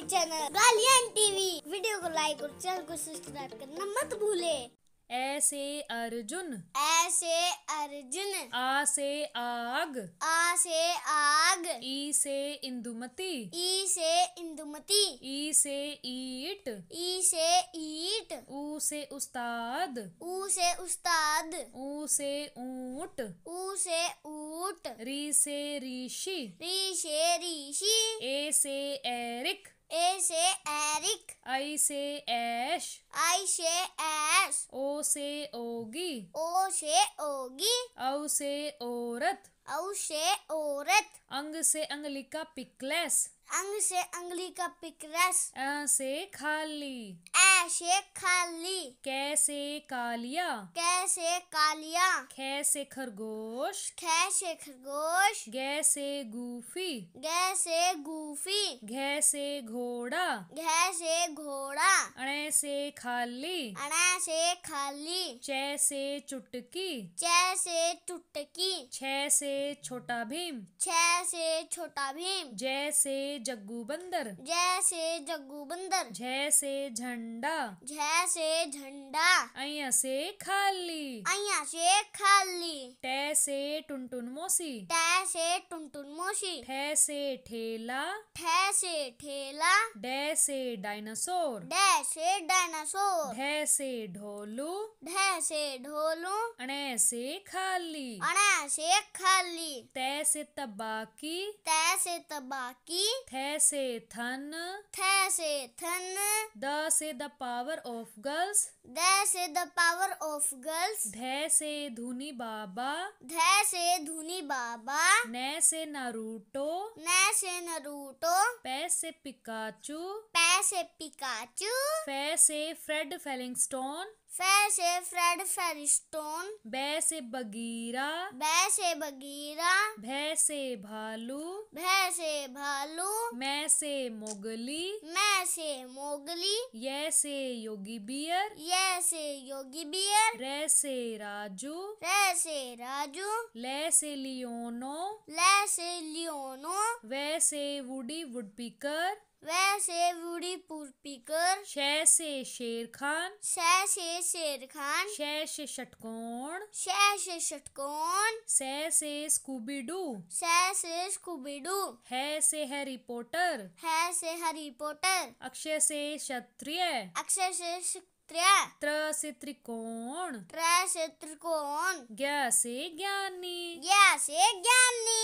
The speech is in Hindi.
माय चैनल गालियन टीवी वीडियो को लाइक और चैनल को सब्सक्राइब करना मत भूले ऐसे अर्जुन ऐसे अर्जुन आ से आग आ से आग ई से इंदुमती ई से इंदुमती ई से ईट ई से ईट ऊ से उस्ताद ऊ से उस्ताद ऊ से ऊट ऊ से ऊट री से ऋषि री से ऋषि ए से एरिक ए से एरिक आई से ऐश आई से ऐश ओ से ओगी ओ से ओगी औ से औरत औ से औरत अंग से अंगली का पिकलेस अंग से अंगली का पिकलेस अ से खाली ए कैसे खाली कैसे कालिया कैसे कालिया कैसे खरगोश कैसे खरगोश गैसे गूफी गैसे गूफी घैसे घोड़ा घैसे घोड़ा अणे से खाली अणे से खाली जैसे चुटकी जैसे चुटकी छह से छोटा भीम छह से छोटा भीम जैसे जग्गू बंदर जैसे जग्गू बंदर जैसे झंडा झंडा झ से झंडा अया से खाली अया से खाली टे से टुनटुन मोसी टे से टुनटुन मोसी ठे से ठेला ठे से ठेला डे से डायनासोर डे से डायनासोर ढे से ढोलू ढे से ढोलू अणे से खाली अणे से खाली ते से तबाकी तय से तबाकी थे से थन थे से थन द से द पावर ऑफ गर्ल्स द से द पावर ऑफ गर्ल्स धै से धुनी बाबा धै से धुनी बाबा न से नारूटो न से नारूटो पैसे पिकाचू पैसे पिकाचू फैसे फ्रेड फेलिंगस्टोन स्टोन फैसे फ्रेड फेरिस्टोन बैसे से बगीरा बैसे बगीरा भै से भालू भैसे भालू मैं से मोगली मैं से मोगली ये से योगी बियर ये से योगी बियर रे से राजू रे से राजू ले से लियोनो ले से लियोनो वे से वुडी वुडपिकर वह से बूढ़ी पीकर शह से शेर खान शह से शेर खान शह से षटकोण शह से षटकोण सह से स्कूबी डू सह से स्कूबी डू है से हैरी पॉटर है से हैरी पॉटर अक्षय से क्षत्रिय अक्षय से त्र्या त्र से त्रिकोण त्र से त्रिकोण ज्ञा से ज्ञानी ज्ञा से ज्ञानी